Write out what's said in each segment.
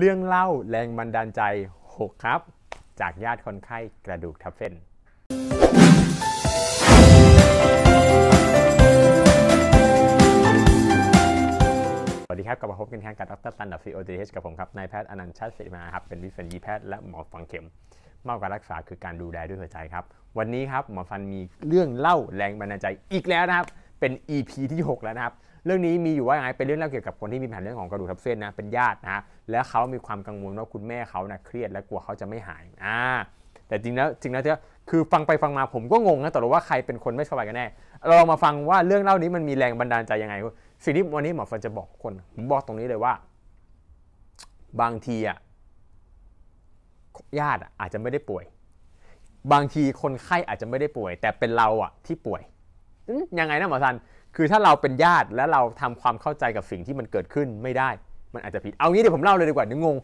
เรื่องเล่าแรงบันดาลใจ 6 ครับ จากญาติคนไข้กระดูกทับเส้น สวัสดีครับ กลับมาพบกันอีครั้งกับ ดร ตันดับซีโอทีเกับผมครับ นายแพทย์อนันชาติศิริมาครับ เป็นวิศัญญีแพทย์ และหมอฟังเข็มมากกว่ารักษาคือการดูแลด้วยหัวใจครับ วันนี้ครับหมอฟันมีเรื่องเล่าแรงบันดาลใจอีกแล้วนะครับ เป็น EP ที่ 6 แล้วนะครับเรื่องนี้มีอยู่ว่าไงเป็นเรื่องเล่าเกี่ยวกับคนที่มีปัญหาเรื่องของกระดูกทับเส้นนะ เป็นญาตินะและเขามีความกังวลว่าคุณแม่เขานะเครียดและกลัวเขาจะไม่หายอ่าแต่จริงแล้วจริงแล้วจะคือฟังไปฟังมาผมก็งงนะแต่ว่าใครเป็นคนไม่สบายกันแน่เรามาฟังว่าเรื่องเล่านี้มันมีแรงบันดาลใจยังไง สิ่งที่วันนี้หมอฟันจะบอกคนผมบอกตรงนี้เลยว่า บางทีอ่ะญาติอาจจะไม่ได้ป่วย บางทีคนไข้อาจจะไม่ได้ป่วย แต่เป็นเราอ่ะที่ป่วยยังไงนะหมอซันคือถ้าเราเป็นญาติแล้วเราทำความเข้าใจกับสิ่งที่มันเกิดขึ้นไม่ได้ มันอาจจะผิด เอางี้เดี๋ยวผมเล่าเลยดีกว่านึกงง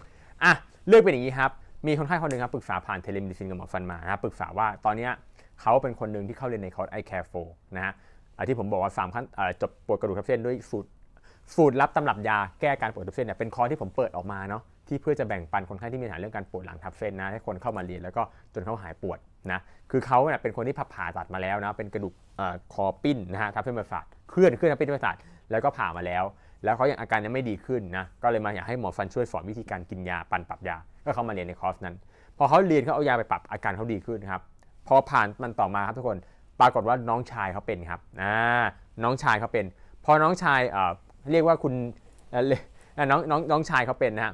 อ่ะ เลือกเป็นอย่างนี้ครับ มีคนไข้คนหนึ่งครับ ปรึกษาผ่านเทเลมดิซินกับหมอฟันมานะปรึกษาว่าตอนนี้เขาเป็นคนหนึ่งที่เข้าเรียนในคอร์สไอแคร์โฟนะฮะที่ผมบอกว่าสามขั้นจบปวดกระดูกทับเส้นด้วยสูตรสูตรรับตำรับยาแก้การปวดทับเส้นเนี่ยเป็นคอร์สที่ผมเปิดออกมาเนาะที่เพื่อจะแบ่งปันคนไข้ที่มีปัญหาเรื่องการปวดหลังทับเส้นนะให้คนเข้ามาเรียนแล้วก็จนเขาหายปวดนะคือเขาเนี่ยเป็นคนที่ผ่าตัดมาแล้วนะเป็นกระดูกคอปิ้นนะฮะทับเส้นประสาทเคลื่อนเคลื่อนทางเพศประสาทแล้วก็ผ่ามาแล้ว แล้วเขายังอาการยังไม่ดีขึ้นนะก็เลยมาอยากให้หมอฟันช่วยสอนวิธีการกินยาปันปรับยาก็เขามาเรียนในคอร์สนั้นพอเขาเรียนเขาเอายาไปปรับอาการเขาดีขึ้นครับพอผ่านมันต่อมาครับทุกคนปรากฏว่าน้องชายเขาเป็นครับนน้องชายเขาเป็น พอน้องชายเเรียกว่าคุณน้องน้องน้องชายเขาเป็นนะฮะ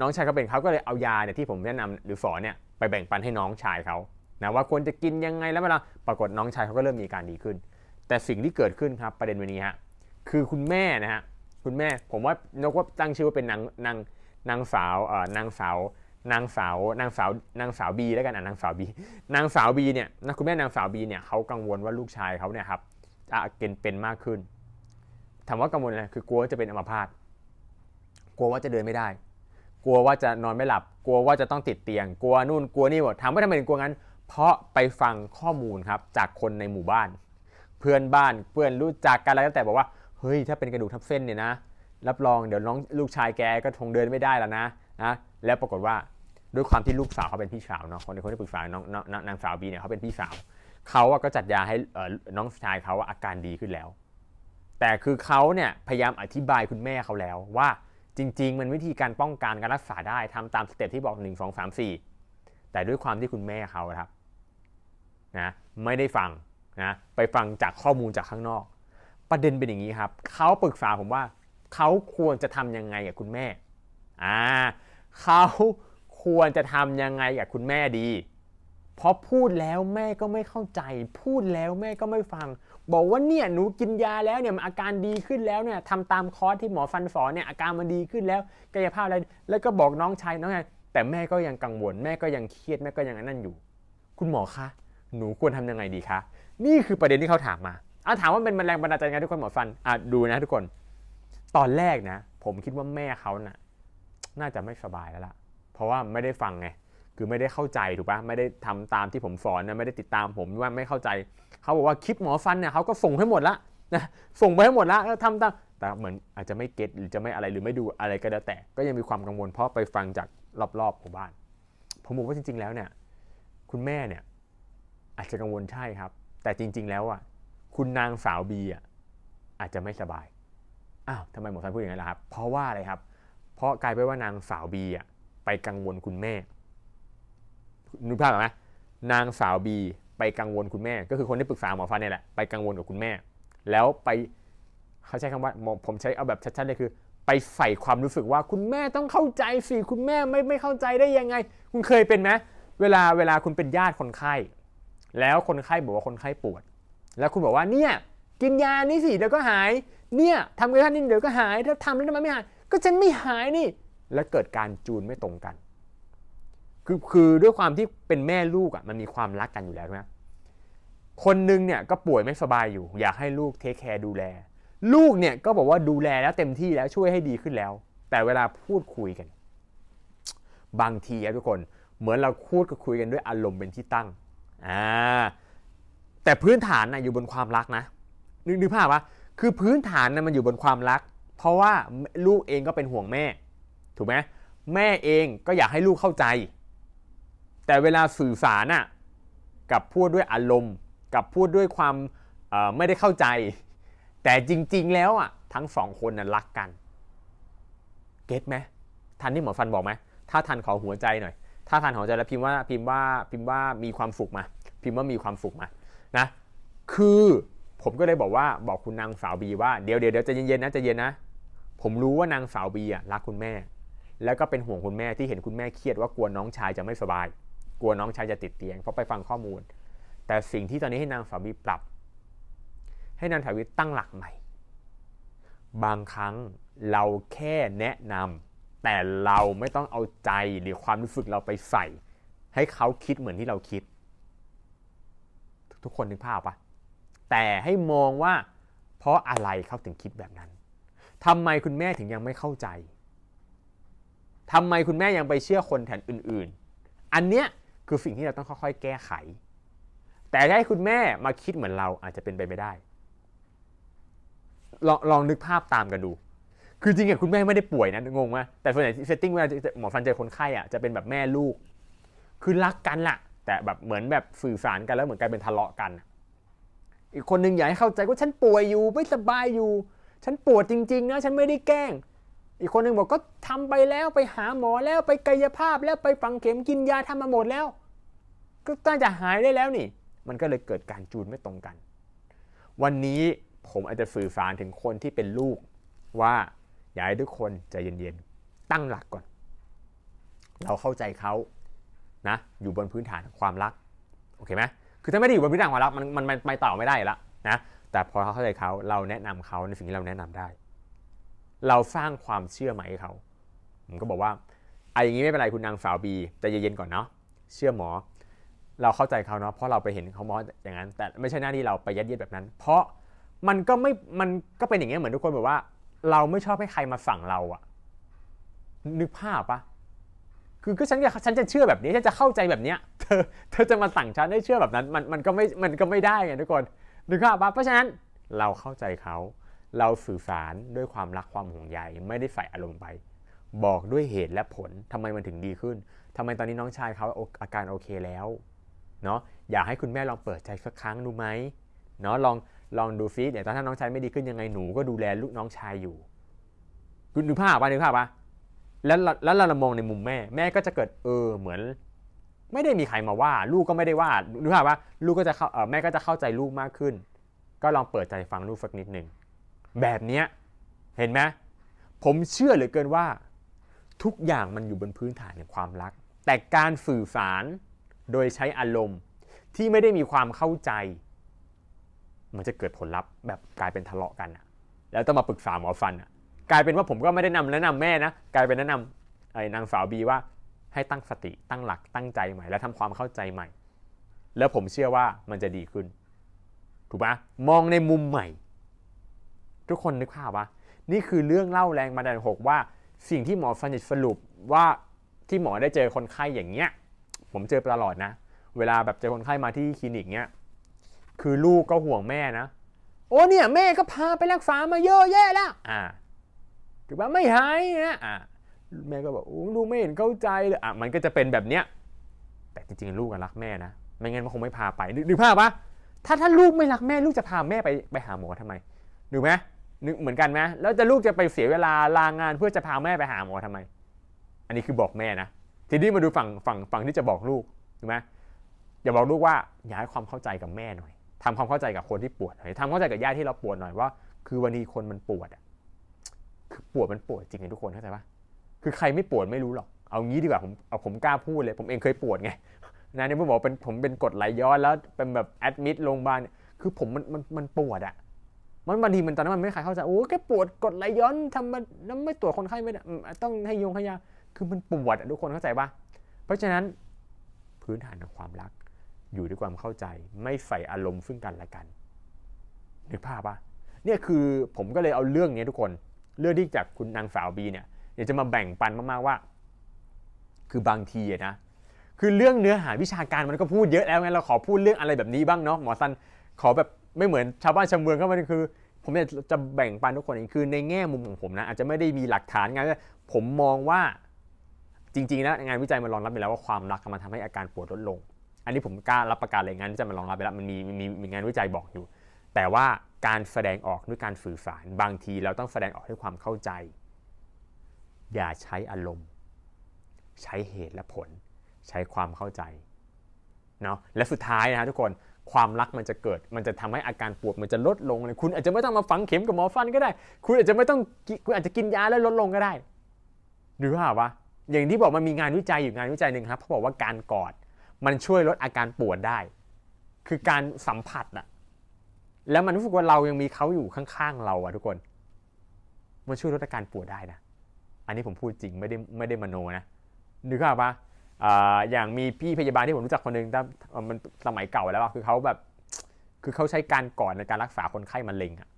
น้องชายเขาเป็นเขาก็เลยเอายาเนี่ยที่ผมแนะนำหรือสอนเนี่ยไปแบ่งปันให้น้องชายเขานะว่าควรจะกินยังไงแล้วเวลาปรากฏน้องชายเขาก็เริ่มมีการดีขึ้นแต่สิ่งที่เกิดขึ้นครับประเด็นวันนี้ฮะคือคุณแม่นะฮะคุณแม่ผมว่านกว่าตั้งชื่อว่าเป็นนางนางนางสาวเอ่อนางสาวนางสาว นางสาวนางสาวบีแล้วกันอ่ะนางสาวบีนางสาวบีเนี่ยนะคุณแม่นางสาวบีเนี่ยเขากังวลว่าลูกชายเขาเนี่ยครับจะเกณฑ์เป็นมากขึ้นถามว่ากังวลอะไรคือกลัวจะเป็นอัมพาตกลัวว่าจะเดินไม่ได้ กลัวว่าจะนอนไม่หลับ กลัวว่าจะต้องติดเตียง กลัวนู่นกลัวนี่หมดถามว่าทำไมถึงกลัวงั้นเพราะไปฟังข้อมูลครับจากคนในหมู่บ้านเพื่อนบ้านเพื่อนรู้จักกันอะไรก็แต่บอกว่า เฮ้ยถ้าเป็นกระดูกทับเส้นเนี่ยนะ รับรองเดี๋ยวน้องลูกชายแก ก็คงเดินไม่ได้แล้วนะนะ แล้วปรากฏว่าด้วยความที่ลูกสาวเขาเป็นพี่สาวเนาะคนที่คนที่ปรึกษาน้องนางสาวบีเนี่ยเขาเป็นพี่สาว เขาก็จัดยาให้น้องชายเขาอาการดีขึ้นแล้ว แต่คือเขาเนี่ยพยายามอธิบายคุณแม่เขาแล้วว่า จริงๆมันวิธีการป้องกันการรักษาได้ทำตามสเต็ปที่บอก 1 2 3 4แต่ด้วยความที่คุณแม่เขาครับนะไม่ได้ฟังนะไปฟังจากข้อมูลจากข้างนอก ประเด็นเป็นอย่างนี้ครับ เขาปรึกษาผมว่าเขาควรจะทำยังไงกับคุณแม่ อ่าเขาควรจะทำยังไงกับคุณแม่ดี เพราะพูดแล้วแม่ก็ไม่เข้าใจ พูดแล้วแม่ก็ไม่ฟัง บอกว่าเนี่ยหนูกินยาแล้วเนี่ยอาการดีขึ้นแล้วเนี่ยทำตามคอร์สที่หมอฟันฝอเนี่ยอาการมันดีขึ้นแล้ว กายภาพอะไร แล้วก็บอกน้องชายน้องชายแต่แม่ก็ยังกังวลแม่ก็ยังเครียดแม่ก็ยังนั่นอยู่ คุณหมอคะหนูควรทำยังไงดีคะ นี่คือประเด็นที่เขาถามมาอาถามว่าเป็นแรงบันดาลใจไงทุกคนหมอฟันอ่ะดูนะทุกคน ตอนแรกนะ ผมคิดว่าแม่เขานะ่ะน่าจะไม่สบายแล้วล่ะ เพราะว่าไม่ได้ฟังไง คือไม่ได้เข้าใจถูกปะไม่ได้ทำตามที่ผมสอนนะไม่ได้ติดตามผมว่าไม่เข้าใจ เขาบอกว่าคลิปหมอฟันเนี่ยเขาก็ส่งให้หมดละนะ ส่งไปให้หมดละแทำตามแต่ เหมือนอาจจะไม่เก็ตหรือจะไม่อะไรหรือไม่ดูอะไรก็แล้วแต่ ก็ยังมีความกังวล เพราะไปฟังจากรอบๆ ของบ้าน ผมบอกว่าจริงๆ แล้วเนี่ย คุณแม่เนี่ยอาจจะกังวลใช่ครับ แต่จริงๆ แล้วอ่ะ คุณนางสาวบีอ่ะอาจจะไม่สบาย อ้าวทำไมหมอซันพูดอย่างนั้นล่ะครับ เพราะว่าอะไรครับ เพราะกลายไปว่านางสาวบีอ่ะไปกังวลคุณแม่นึกภาพอไหมนางสาวบี ไปกังวลคุณแม่ ก็คือคนที่ปรึกษาหมอฟันเนี่ยแหละไปกังวลกับคุณแม่ แล้วไป เขาใช้คำว่า ผมใช้เอาแบบชัดๆเลยคือ ไปใส่ความรู้สึกว่าคุณแม่ต้องเข้าใจสิ คุณแม่ไม่ไม่เข้าใจได้ยังไง คุณเคยเป็นไหมเวลาเวลาคุณเป็นญาติคนไข้แล้วคนไข้บอกว่าคนไข้ปวด แล้วคุณบอกว่าเนี่ยกินยานี่สิเดี๋ยวก็หาย เนี่ยทำกระท่านนี่เดี๋ยวก็หาย ถ้าทำแล้วทำไมไม่หายก็ฉันไม่หายนี่ แล้วเกิดการจูนไม่ตรงกัน คือคือด้วยความที่เป็นแม่ลูกอ่ะมันมีความรักกันอยู่แล้วใช่ไหมคนนึงเนี่ยก็ป่วยไม่สบายอยู่ อยากให้ลูกเทคแคร์ดูแล ลูกเนี่ยก็บอกว่าดูแลแล้วเต็มที่แล้วช่วยให้ดีขึ้นแล้ว แต่เวลาพูดคุยกัน บางทีะทุกคนเหมือนเราพูดกคุยกันด้วยอารมณ์เป็นที่ตั้งแต่พื้นฐานนะอยู่บนความรักนะนึกนึกภาพว่าคือพื้นฐานนะมันอยู่บนความรักเพราะว่าลูกเองก็เป็นห่วงแม่ ถูกไหมแม่เองก็อยากให้ลูกเข้าใจ แต่เวลาสื่อสารน่ะกับพูดด้วยอารมณ์ กับพูดด้วยความไม่ได้เข้าใจ แต่จริง ๆแล้วอ่ะทั้งสองคนนะ่ะรักกันเก็ตไหมทันที่หมอฟันบอกไหมถ้าทันขอหัวใจหน่อยท่าทางของใจแล้วพิมพ์ว่าพิมพ์ว่าพิมพ์ว่ามีความสุขมา พิมพ์ว่ามีความสุขมานะคือผมก็เลยบอกว่าบอกคุณนางสาวบีว่าเดี๋ยวเดี๋ยวเดี๋ยวจะเย็นๆนะจะเย็นนะผมรู้ว่านางสาวบีอ่ะรักคุณแม่ แล้วก็เป็นห่วงคุณแม่ที่เห็นคุณแม่เครียดว่ากลัวน้องชายจะไม่สบาย กลัวน้องชายจะติดเตียงเพราะไปฟังข้อมูล แต่สิ่งที่ตอนนี้ให้นางสาวบีปรับ ให้นางสาวบีตั้งหลักใหม่ บางครั้งเราแค่แนะนำแต่เราไม่ต้องเอาใจหรือความรู้สึกเราไปใส่ ให้เขาคิดเหมือนที่เราคิด ทุกคนนึกภาพปะแต่ให้มองว่า เพราะอะไรเขาถึงคิดแบบนั้นทำไมคุณแม่ถึงยังไม่เข้าใจทำไมคุณแม่ยังไปเชื่อคนแทนอื่นๆ อันเนี้ยคือสิ่งที่เราต้องค่อยๆ แก้ไข แต่ให้คุณแม่มาคิดเหมือนเราอาจจะเป็นไปไม่ได้ลองลองนึกภาพตามกันดูคือจริงอะคุณแม่ไม่ได้ป่วยนะงงไหมแต่ส่วนใหญ่เซตติ้งเวลาหมอฟันเจอคนไข้อะจะเป็นแบบแม่ลูก คือรักกันละแต่แบบเหมือนแบบสื่อสารกันแล้วเหมือนกลายเป็นทะเลาะกัน อีกคนหนึ่งอยากให้เข้าใจว่าฉันป่วยอยู่ ไม่สบายอยู่ ฉันปวดจริงๆนะฉันไม่ได้แกล้ง อีกคนหนึ่งบอกก็ทำไปแล้วไปหาหมอแล้วไปกายภาพ แล้วไปฝังเข็มกินยาทำมาหมดแล้วก็ตั้งจะหายได้แล้วนี่มันก็เลยเกิดการจูนไม่ตรงกัน วันนี้ผมอาจจะสื่อสารถึงคนที่เป็นลูกว่าอยากให้ทุกคนใจเย็นๆ ตั้งหลักก่อน เราเข้าใจเขานะ อยู่บนพื้นฐานความรัก โอเคไหมคือถ้าไม่ได้อยู่บนพื้นฐานความรักมันมันไปต่อไม่ได้ละนะ แต่พอเขาเข้าใจเขาเราแนะนำเขาในสิ่งที่เราแนะนำได้ เราสร้างความเชื่อใหม่ให้เขาผมก็บอกว่าไอ้อย่างนี้ไม่เป็นไรคุณนางสาวบีแใจเย็นๆก่อนเนาะ เชื่อหมอ เราเข้าใจเขาเนาะเพราะเราไปเห็นเขามออย่างนั้น แต่ไม่ใช่หน้าที่เราไปยัดเยียดแบบนั้น เพราะมันก็ไม่ มันก็เป็นอย่างเงี้ยเหมือนทุกคนแบบว่าเราไม่ชอบให้ใครมาสั่งเราอะ นึกภาพปะคือก็ฉันจะฉันจะเชื่อแบบนี้ ฉันจะเข้าใจแบบเนี้ยเธอเธอจะมาสั่งฉันให้เชื่อแบบนั้น มันมันก็ไม่ มันก็ไม่ได้ไงทุกคน นึกภาพปะเพราะฉะนั้นเราเข้าใจเขา เราสื่อสารด้วยความรักความห่วงใยไม่ได้ใส่อารมณ์ไป บอกด้วยเหตุและผลทำไมมันถึงดีขึ้น ทำไมตอนนี้น้องชายเขาอาการโอเคแล้ว เนาะอยากให้คุณแม่ลองเปิดใจสักครั้งดูไหม เนาะลองลองดูฟีดเนี่ยตอนถ้าน้องชายไม่ดีขึ้นยังไงหนูก็ดูแลลูกน้องชายอยู่ คุณดูภาพปะดูภาพปะแล้วแล้วเรามองในมุมแม่แม่ก็จะเกิดเออเหมือน ไม่ได้มีใครมาว่า ลูกก็ไม่ได้ว่าดูภาพปะลูกก็จะเข้าแม่ก็จะเข้าใจลูกมากขึ้น ก็ลองเปิดใจฟังลูกสักนิดหนึ่งแบบเนี้ยเห็นไหมผมเชื่อเหลือเกินว่า ทุกอย่างมันอยู่บนพื้นฐานของความรัก แต่การสื่อสารโดยใช้อารมณ์ที่ไม่ได้มีความเข้าใจมันจะเกิดผลลัพธ์แบบกลายเป็นทะเลาะกันอะแล้วต้องมาปรึกษาหมอฟันอะกลายเป็นว่าผมก็ไม่ได้นำแนะนำแม่นะ กลายเป็นแนะนำไอ้นางสาวบีว่าให้ตั้งสติตั้งหลักตั้งใจใหม่ แล้วทำความเข้าใจใหม่ แล้วผมเชื่อว่ามันจะดีขึ้น ถูกปะมองในมุมใหม่ ทุกคนนึกภาพปะนี่คือเรื่องเล่าแรงมาดันหกว่าสิ่งที่หมอฟันสรุปว่าที่หมอได้เจอคนไข้อย่างเงี้ยผมเจอตลอดนะ เวลาแบบเจอคนไข้มาที่คลินิกเงี้ยคือลูกก็ห่วงแม่นะ โอ้เนี่ยแม่ก็พาไปรักษามาเยอะแยะแล้วอ่าถือว่าไม่หายนะอ่าแม่ก็บอกอลูกไม่เห็นเข้าใจเลยอ่ะมันก็จะเป็นแบบเนี้ยแต่จริง ๆ ลูกก็รักแม่นะไม่งั้นมันคงไม่พาไปนึกภาพปะถ้าถ้าลูกไม่รักแม่ ลูกจะพาแม่ไปไปหาหมอทำไมหรือไหมนึกเหมือนกันไหมแล้วจะลูกจะไปเสียเวลาลางงานเพื่อจะพาแม่ไปหาหมอทำไม อันนี้คือบอกแม่นะทีนี้มาดูฝั่งฝั่งฝั่งที่จะบอกลูกถูกไหมอย่าบอกลูกว่า อย่าให้ความเข้าใจกับแม่หน่อยทำความเข้าใจกับคนที่ปวดหน่อยทำความเข้าใจกับญาติที่เราปวดหน่อยว่า คือวันนี้คนมันปวดอ่ะคือปวดมันปวดจริงเลยทุกคนเข้าใจปะคือใครไม่ปวดไม่รู้หรอก เอางี้ดีกว่าผมเอาผมกล้าพูดเลย ผมเองเคยปวดไง นะเนี่ยผมบอกเป็นผมเป็นกดไหลย้อนแล้วเป็นแบบแอดมิดโรงพยาบาล คือผมมันมันมันปวดอ่ะ มันบางทีมันตอนนั้นมันไม่ใครเข้าใจโอ้แกปวดกดไหลย้อนทำมันแล้วไม่ตรวจคนไข้ไม่ได้ต้องให้ยงให้ยา คือมันปวดอ่ะทุกคนเข้าใจปะเพราะฉะนั้นพื้นฐานของความรักอยู่ด้วยความเข้าใจไม่ใส่อารมณ์ซึ่งกันและกันนึกภาพปะเนี่ยคือผมก็เลยเอาเรื่องนี้ทุกคนเรื่องที่จากคุณนางสาวบีเนี่ยเดี๋ยวจะมาแบ่งปันมากๆว่า คือบางทีนะคือเรื่องเนื้อหาวิชาการมันก็พูดเยอะแล้วไงเราขอพูดเรื่องอะไรแบบนี้บ้างเนาะหมอสัน ขอแบบไม่เหมือนชาวบ้านชาวเมืองก็มันคือ ผมจะจะแบ่งปันทุกคนคือในแง่มุมของผมนะอาจจะไม่ได้มีหลักฐานงานผมมองว่าจริงๆแล้วงานวิจัยมันรองรับไปแล้วว่าความรักมันทำให้อาการปวดลดลงอันนี้ผมกล้ารับประกันเลยงานที่จะมารองรับไปแล้วมันมีมีมีงานวิจัยบอกอยู่ แต่ว่าการแสดงออกด้วยการสื่อสารบางทีเราต้องแสดงออกด้วยความเข้าใจ อย่าใช้อารมณ์ ใช้เหตุและผลใช้ความเข้าใจเนาะและสุดท้ายนะะทุกคนความรักมันจะเกิดมันจะทำให้อาการปวดมันจะลดลงเลยคุณอาจจะไม่ต้องมาฝังเข็มกับหมอฟันก็ได้คุณอาจจะไม่ต้องคุณอาจจะกินยาแล้วลดลงก็ได้หรือว่าวะอย่างที่บอกมันมีงานวิจัยอยู่งานวิจัยหนึ่งครับเขาบอกว่าการกอดมันช่วยลดอาการปวดได้ คือการสัมผัสอะแล้วมันรู้สึกว่าเรายังมีเขาอยู่ข้างๆเราอะทุกคน มันช่วยลดอาการปวดได้นะ อันนี้ผมพูดจริงไม่ได้ไม่ได้มโนนะ นึกภาพปะอย่างมีพี่พยาบาลที่ผมรู้จักคนหนึ่งแต่ มันสมัยเก่าแล้วคือเขาแบบ คือเขาใช้การก่อนในการรักษาคนไข้มะเร็งอะ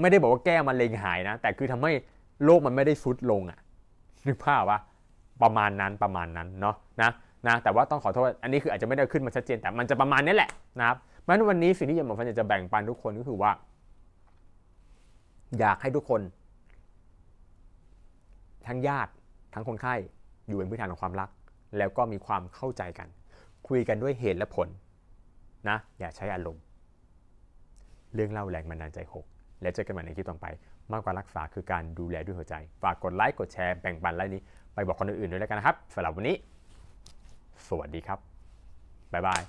ไม่ได้บอกว่าแก้มะเร็งหายนะ แต่คือทำให้โรคมันไม่ได้ซุดลงอะนึกภาพว่าประมาณนั้นประมาณนั้นเนาะนะนะแต่ว่าต้องขอโทษอันนี้คืออาจจะไม่ได้ขึ้นมาชัดเจนแต่มันจะประมาณนี้แหละนะครับเพราะนั้นวันนี้สิ่งที่ยมบฟันอยากจะแบ่งปันทุกคนก็คือว่า อยากให้ทุกคน ทั้งญาติทั้งคนไข้อยู่เป็นพื้นฐานของความรัก แล้วก็มีความเข้าใจกัน คุยกันด้วยเหตุและผลนะอย่าใช้อารมณ์ เรื่องเล่าแรงบันดาลใจ 6 และเจอกันใหม่ในที่ต่อไป มากกว่ารักษาคือการดูแลด้วยหัวใจ ฝากกดไลค์กดแชร์แบ่งปันไลน์นี้ ไปบอกคนอื่นๆด้วยแล้วกันนะครับสำหรับวันนี้สวัสดีครับ บ๊ายบาย